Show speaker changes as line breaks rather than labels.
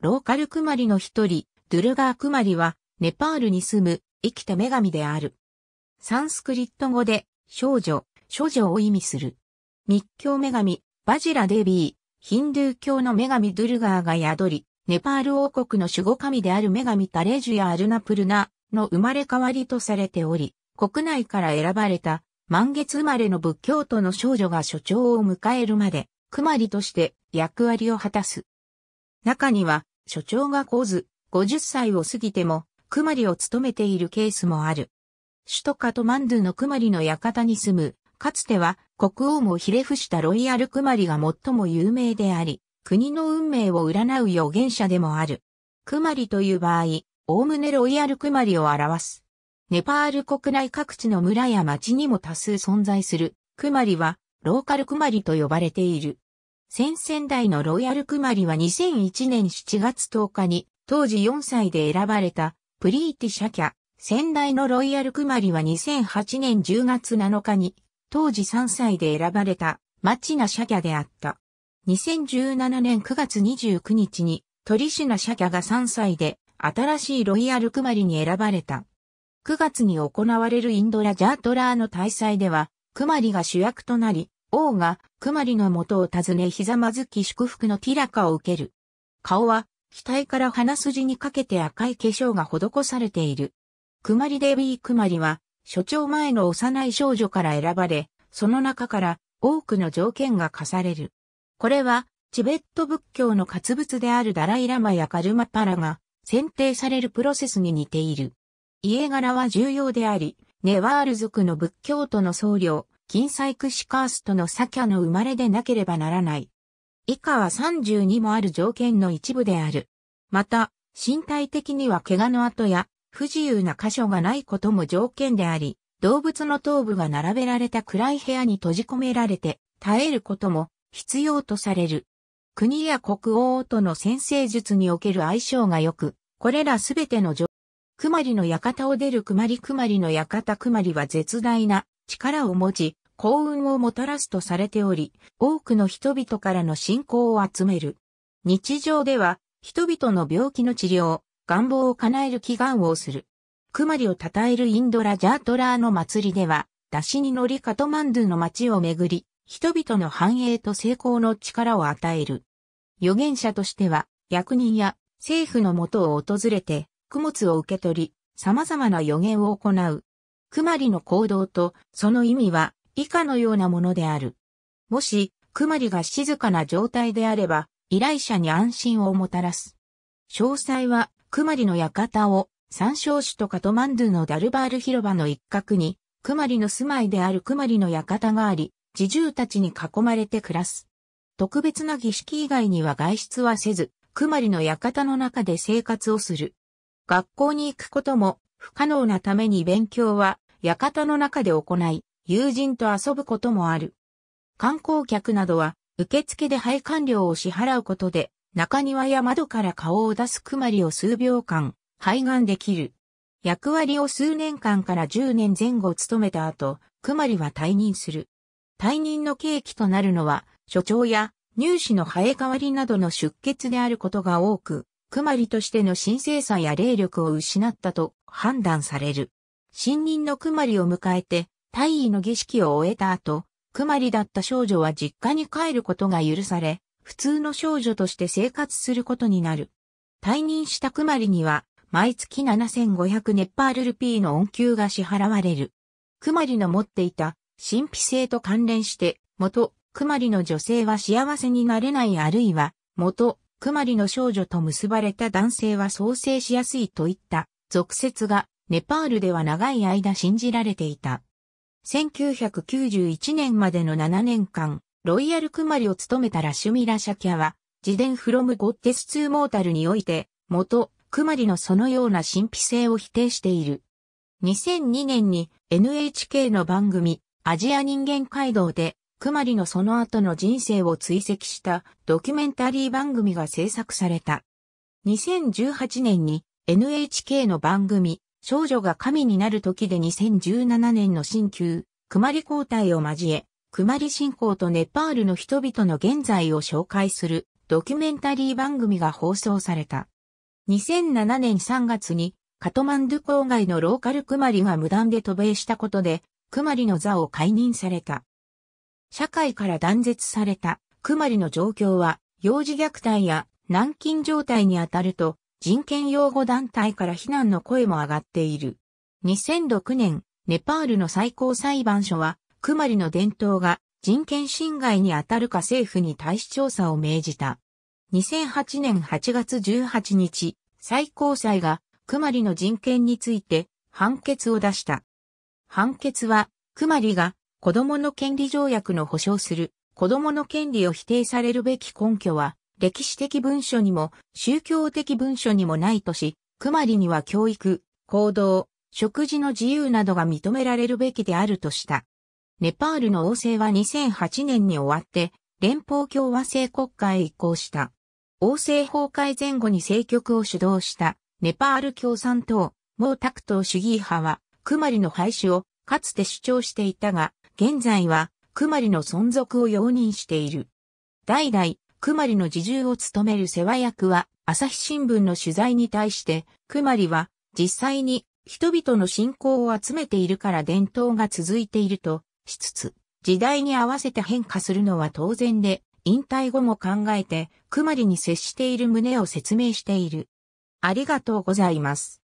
ローカルクマリの一人、ドゥルガークマリは、ネパールに住む、生きた女神である。サンスクリット語で、少女、少女を意味する。密教女神、バジラデビー、ヒンドゥー教の女神ドゥルガーが宿り、ネパール王国の守護神である女神タレジュやアルナプルナの生まれ変わりとされており、国内から選ばれた満月生まれの仏教徒の少女が所長を迎えるまで、クマリとして役割を果たす。中には、所長が来ず、50歳を過ぎても、くまりを務めているケースもある。首都カトマンドゥのくまりの館に住む、かつては国王もひれ伏したロイヤルくまりが最も有名であり、国の運命を占う予言者でもある。くまりという場合、おおむねロイヤルくまりを表す。ネパール国内各地の村や町にも多数存在する、くまりは、ローカルくまりと呼ばれている。先々代のロイヤルクマリは2001年7月10日に、当時4歳で選ばれた、プリーティシャキャ。先代のロイヤルクマリは2008年10月7日に、当時3歳で選ばれた、マチナシャキャであった。2017年9月29日に、トリシュナシャキャが3歳で、新しいロイヤルクマリに選ばれた。9月に行われるインドラ・ジャートラーの大祭では、クマリが主役となり、王が、クマリの元を訪ねひざまずき祝福のティラカを受ける。顔は、額から鼻筋にかけて赤い化粧が施されている。クマリデビークマリは、所長前の幼い少女から選ばれ、その中から多くの条件が課される。これは、チベット仏教の活物であるダライラマやカルマパラが選定されるプロセスに似ている。家柄は重要であり、ネワール族の仏教徒の僧侶、金細工シカーストのサキャの生まれでなければならない。以下は32もある条件の一部である。また、身体的には怪我の跡や不自由な箇所がないことも条件であり、動物の頭部が並べられた暗い部屋に閉じ込められて耐えることも必要とされる。国や国王との先生術における相性が良く、これらすべての条件、くまりの館を出るくまりくまりの館くまりは絶大な力を持ち、幸運をもたらすとされており、多くの人々からの信仰を集める。日常では、人々の病気の治療、願望を叶える祈願をする。クマリを称えるインドラジャートラーの祭りでは、出しに乗りカトマンドゥの街を巡り、人々の繁栄と成功の力を与える。預言者としては、役人や政府のもとを訪れて、供物を受け取り、様々な予言を行う、くまりの行動とその意味は以下のようなものである。もし、くまりが静かな状態であれば、依頼者に安心をもたらす。詳細は、くまりの館を、参照市とカトマンドゥのダルバール広場の一角に、くまりの住まいであるくまりの館があり、自重たちに囲まれて暮らす。特別な儀式以外には外出はせず、くまりの館の中で生活をする。学校に行くことも、不可能なために勉強は、館の中で行い、友人と遊ぶこともある。観光客などは、受付で配管料を支払うことで、中庭や窓から顔を出すくまりを数秒間、肺がんできる。役割を数年間から10年前後務めた後、くまりは退任する。退任の契機となるのは、所長や入試の生え変わりなどの出血であることが多く、くまりとしての神聖さや霊力を失ったと判断される。新任のくまりを迎えて、退位の儀式を終えた後、熊まりだった少女は実家に帰ることが許され、普通の少女として生活することになる。退任した熊まりには、毎月7500ネッパールルピーの恩給が支払われる。熊まりの持っていた神秘性と関連して、元熊まりの女性は幸せになれないあるいは、元熊まりの少女と結ばれた男性は創生しやすいといった俗説がネパールでは長い間信じられていた。1991年までの7年間、ロイヤルクマリを務めたラシュミラ・シャキャは、自伝フロム・ゴッテス・ツー・モータルにおいて、元、クマリのそのような神秘性を否定している。2002年に NHK の番組、アジア人間街道で、クマリのその後の人生を追跡したドキュメンタリー番組が制作された。2018年に NHK の番組、少女が神になる時で2017年の新旧、くまり交代を交え、熊ま信仰とネパールの人々の現在を紹介するドキュメンタリー番組が放送された。2007年3月にカトマンドゥ郊外のローカルクマリが無断で渡米したことで、クマリの座を解任された。社会から断絶されたクマリの状況は、幼児虐待や軟禁状態にあたると人権擁護団体から非難の声も上がっている。2006年、ネパールの最高裁判所は、クマリの伝統が人権侵害に当たるか政府に対し調査を命じた。2008年8月18日、最高裁がクマリの人権について判決を出した。判決は、クマリが子供の権利条約の保障する子供の権利を否定されるべき根拠は歴史的文書にも宗教的文書にもないとし、くまりには教育、行動、食事の自由などが認められるべきであるとした。ネパールの王政は2008年に終わって、連邦共和制国家へ移行した。王政崩壊前後に政局を主導したネパール共産党、毛沢東主義派は、クマリの廃止をかつて主張していたが、現在はクマリの存続を容認している。代々、くまりの自重を務める世話役は、朝日新聞の取材に対して、くまりは、実際に人々の信仰を集めているから伝統が続いているとしつつ、時代に合わせて変化するのは当然で、引退後も考えて、くまりに接している旨を説明している。ありがとうございます。